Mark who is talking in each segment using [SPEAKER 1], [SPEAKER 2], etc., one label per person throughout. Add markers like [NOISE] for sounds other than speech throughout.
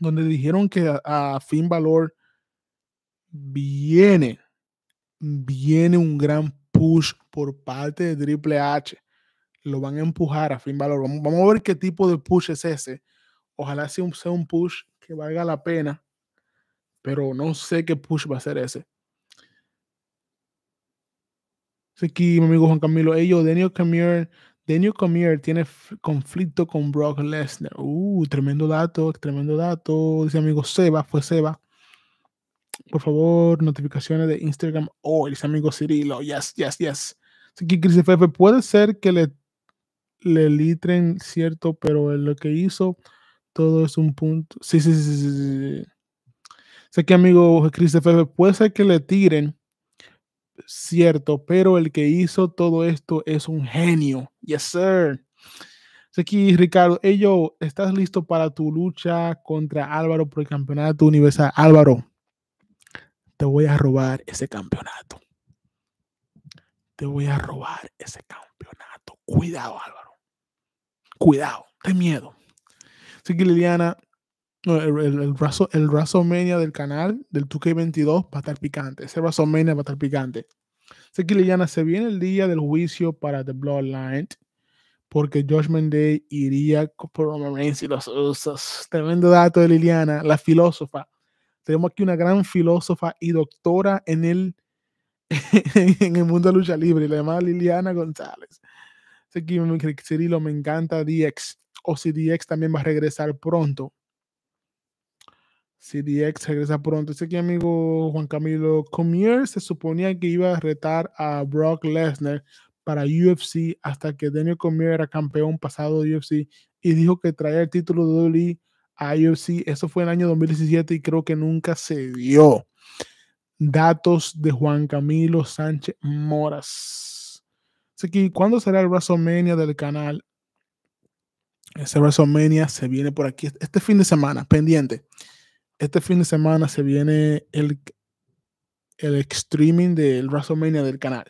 [SPEAKER 1] donde dijeron que a, fin valor viene, viene un gran push por parte de Triple H. Lo van a empujar a fin valor. Vamos, a ver qué tipo de push es ese. Ojalá sea un, sea un push que valga la pena, pero no sé qué push va a ser ese. Aquí, mi amigo Juan Camilo, ellos, Daniel Camier Daniel Newcomer tiene conflicto con Brock Lesnar. Uh, tremendo dato, tremendo dato. Dice amigo Seba, fue Seba. Por favor, notificaciones de Instagram. Oh, dice amigo Cirilo. Yes, yes, yes. Sé que Chris puede ser que le, le litren, cierto, pero lo que hizo, todo es un punto. Sí, sí, sí, sí. sí. Sé que amigo Chris puede ser que le tiren, cierto, pero el que hizo todo esto es un genio Yes, sir. Aquí Ricardo, ello ¿estás listo para tu lucha contra Álvaro por el campeonato universal? Álvaro, te voy a robar ese campeonato. Te voy a robar ese campeonato. Cuidado, Álvaro. Cuidado, ten miedo. Así que Liliana, el, el, el, del canal del 2K22 va a estar picante. Ese WrestleMania va a estar picante. Así Liliana, se viene el día del juicio para The Bloodline porque Josh Day iría por Roman Reigns y los Usos. Tremendo dato de Liliana, la filósofa. Tenemos aquí una gran filósofa y doctora en el, [LAUGHS] en el mundo de lucha libre, la llamada Liliana González. Sé que Cirilo me encanta DX. O si DX también va a regresar pronto. Si DX regresa pronto. Sé que amigo Juan Camilo Comier se suponía que iba a retar a Brock Lesnar para UFC hasta que Daniel Cormier era campeón pasado de UFC y dijo que traía el título de WWE a UFC. Eso fue en el año 2017 y creo que nunca se dio. Datos de Juan Camilo Sánchez Moras. Así que, ¿cuándo será el WrestleMania del canal? Ese WrestleMania se viene por aquí este fin de semana, pendiente. Este fin de semana se viene el, el streaming del WrestleMania del canal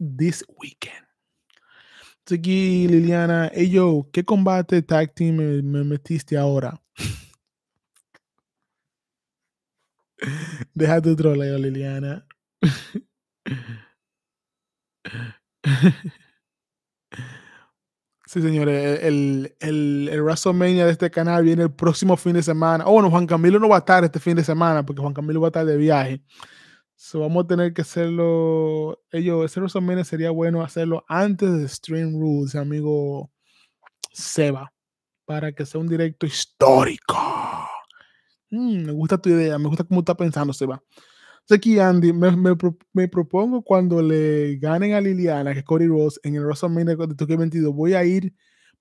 [SPEAKER 1] this weekend. Entonces aquí Liliana, hey yo, ¿qué combate tag team me, metiste ahora? [LAUGHS] Deja tu troleo, Liliana. Sí, señores, el, el, el, WrestleMania de este canal viene el próximo fin de semana. Oh, bueno, Juan Camilo no va a estar este fin de semana porque Juan Camilo va a estar de viaje vamos a tener que hacerlo. Ellos, ese WrestleMania sería bueno hacerlo antes de Stream Rules, amigo Seba, para que sea un directo histórico. Mm, me gusta tu idea, me gusta cómo está pensando Seba. sé que Andy, me, me, propongo cuando le ganen a Liliana, que es Cody Rose, en el WrestleMania de 22, voy a ir,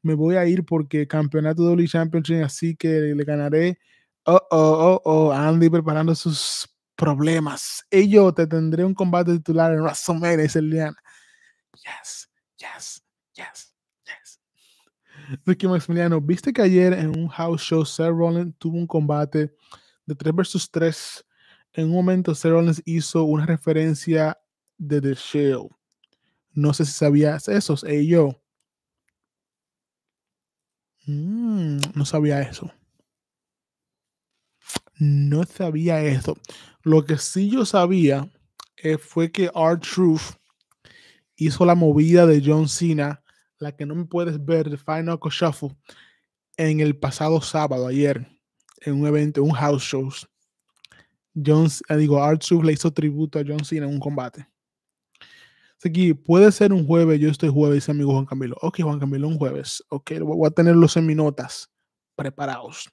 [SPEAKER 1] me voy a ir porque campeonato W Championship, así que le ganaré. Oh, oh, oh, oh, Andy preparando sus problemas. Ello te tendré un combate titular en WrestleMania, dice Liliana. Yes, yes, yes, yes. Ricky Maximiliano, ¿viste que ayer en un house show Seth Rollins tuvo un combate de 3 versus 3? En un momento Seth Rollins hizo una referencia de The Shield. No sé si sabías eso, ello. Mm, no sabía eso no sabía eso. Lo que sí yo sabía eh, fue que Art Truth hizo la movida de John Cena, la que no me puedes ver, de Final Shuffle, en el pasado sábado, ayer, en un evento, un house show. John, eh, digo, R Truth le hizo tributo a John Cena en un combate. Así puede ser un jueves, yo estoy jueves, dice amigo Juan Camilo. Ok, Juan Camilo, un jueves. Ok, voy a tenerlos en seminotas notas preparados.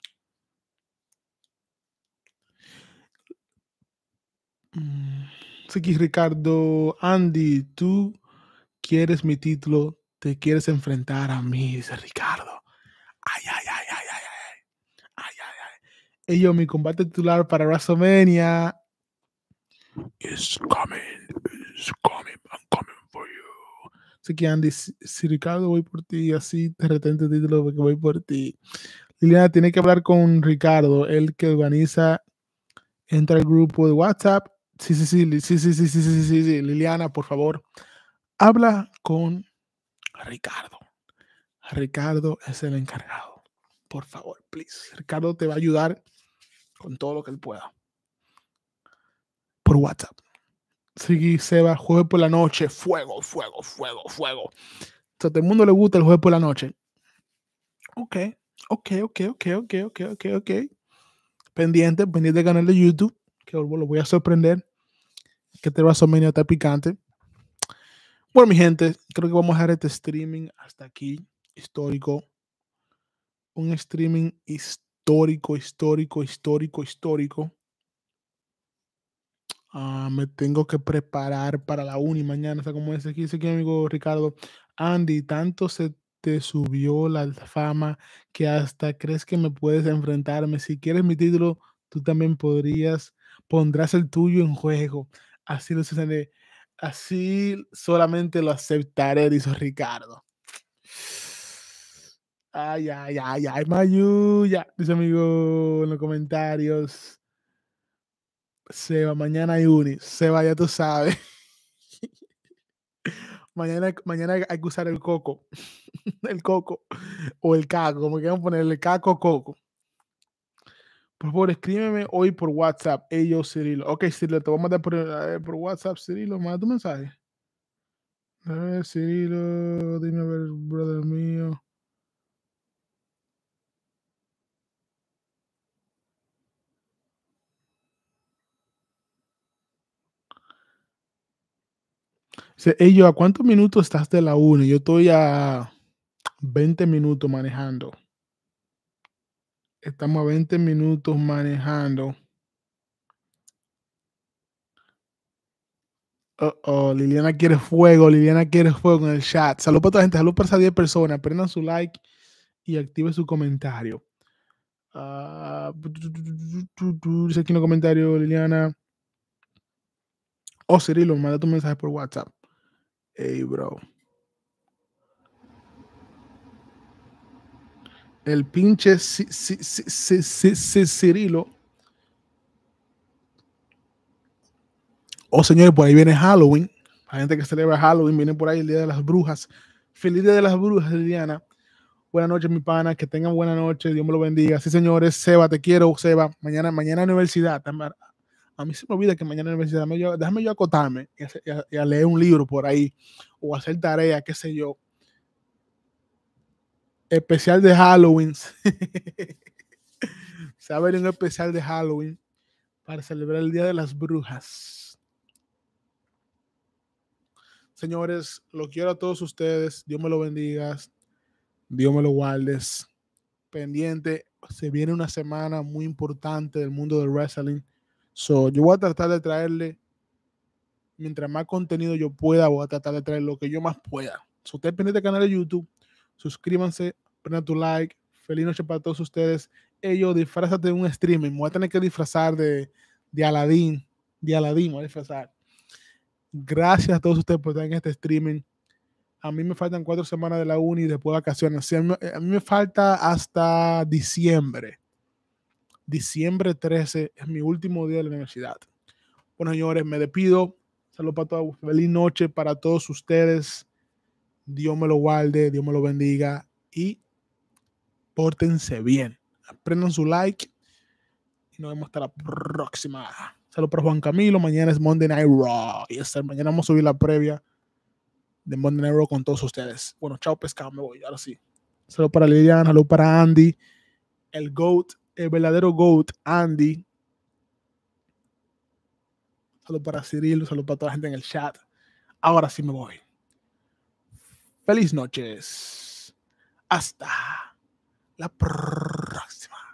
[SPEAKER 1] Siki Ricardo, Andy, tú quieres mi título, te quieres enfrentar a mí, dice Ricardo. Ay, ay, ay, ay, ay, ay. Ay, ay, Ello, mi combate titular para WrestleMania. It's coming, it's coming, I'm coming for you. Así que Andy, si Ricardo voy por ti, así te retengo el título porque voy por ti. Liliana tiene que hablar con Ricardo, el que organiza, entra el grupo de WhatsApp Sí, sí, sí, sí, sí, sí, sí, sí, sí, sí, Liliana, por favor, habla con Ricardo. Ricardo es el encargado. Por favor, please. Ricardo te va a ayudar con todo lo que él pueda. Por WhatsApp. Sí, Seba, jueves por la noche, fuego, fuego, fuego, fuego. todo el mundo le gusta el jueves por la noche. Ok, ok, ok, ok, ok, ok, ok, ok. Pendiente, pendiente del canal de YouTube, que lo voy a sorprender que este a a está picante. Bueno, mi gente, creo que vamos a dejar este streaming hasta aquí, histórico. Un streaming histórico, histórico, histórico, histórico. Ah, me tengo que preparar para la uni mañana. O sea, como dice aquí, dice aquí, amigo Ricardo. Andy, tanto se te subió la fama que hasta crees que me puedes enfrentarme. Si quieres mi título, tú también podrías, pondrás el tuyo en juego. Así lo sucede. Así solamente lo aceptaré, dice Ricardo. Ay, ay, ay, ay, ya, dice amigo en los comentarios. Seba, mañana hay uni. Seba, ya tú sabes. [LAUGHS] mañana, mañana hay que usar el coco. [LAUGHS] el coco. O el caco, como quieran ponerle, caco, coco. Por favor, escríbeme hoy por WhatsApp. Ello, Cirilo. Ok, Cirilo, te voy a mandar eh, por, WhatsApp, Cirilo. Manda tu mensaje. A ver, Cirilo, dime a ver, brother mío. Dice, ¿a cuántos minutos estás de la una? Yo estoy a 20 minutos manejando. Estamos a 20 minutos manejando. oh, Liliana quiere fuego, Liliana quiere fuego en el chat. Salud para toda la gente, salud para esas 10 personas. Prendan su like y active su comentario. Ah, dice aquí en los comentarios, Liliana. Oh, Cirilo, manda tu mensaje por WhatsApp. Hey, bro. el pinche Cirilo. Oh, señores, por ahí viene Halloween. La gente que celebra Halloween viene por ahí el Día de las Brujas. Feliz Día de las Brujas, Liliana. Buenas noches, mi pana. Que tengan buena noche. Dios me lo bendiga. Sí, señores. Seba, te quiero, Seba. Mañana, mañana universidad. A mí se me olvida que mañana universidad. Déjame yo, acotarme y y a leer un libro por ahí o hacer tarea, qué sé yo especial de Halloween. [LAUGHS] Se va a ver un especial de Halloween para celebrar el Día de las Brujas. Señores, lo quiero a todos ustedes. Dios me lo bendiga. Dios me lo guardes. Pendiente, se viene una semana muy importante del mundo del wrestling. So, yo voy a tratar de traerle, mientras más contenido yo pueda, voy a tratar de traer lo que yo más pueda. si usted pendiente este canal de YouTube suscríbanse, prendan tu like, feliz noche para todos ustedes. Ellos, disfrazate de un streaming, voy a tener que disfrazar de, de Aladín, de Aladín, voy a disfrazar. Gracias a todos ustedes por estar en este streaming. A mí me faltan cuatro semanas de la uni y después vacaciones. a mí me falta hasta diciembre. Diciembre 13 es mi último día de la universidad. Bueno, señores, me despido. Saludos para todos. Feliz noche para todos ustedes. Dios me lo guarde, Dios me lo bendiga y pórtense bien. Aprendan su like y nos vemos hasta la próxima. Saludos para Juan Camilo. Mañana es Monday Night Raw. Y mañana vamos a subir la previa de Monday Night Raw con todos ustedes. Bueno, chao pescado, me voy. Ahora sí. Saludos para Liliana, saludos para Andy. El GOAT, el verdadero GOAT, Andy. Saludos para Cirilo, saludos para toda la gente en el chat. Ahora sí me voy. Feliz noches. Hasta la próxima.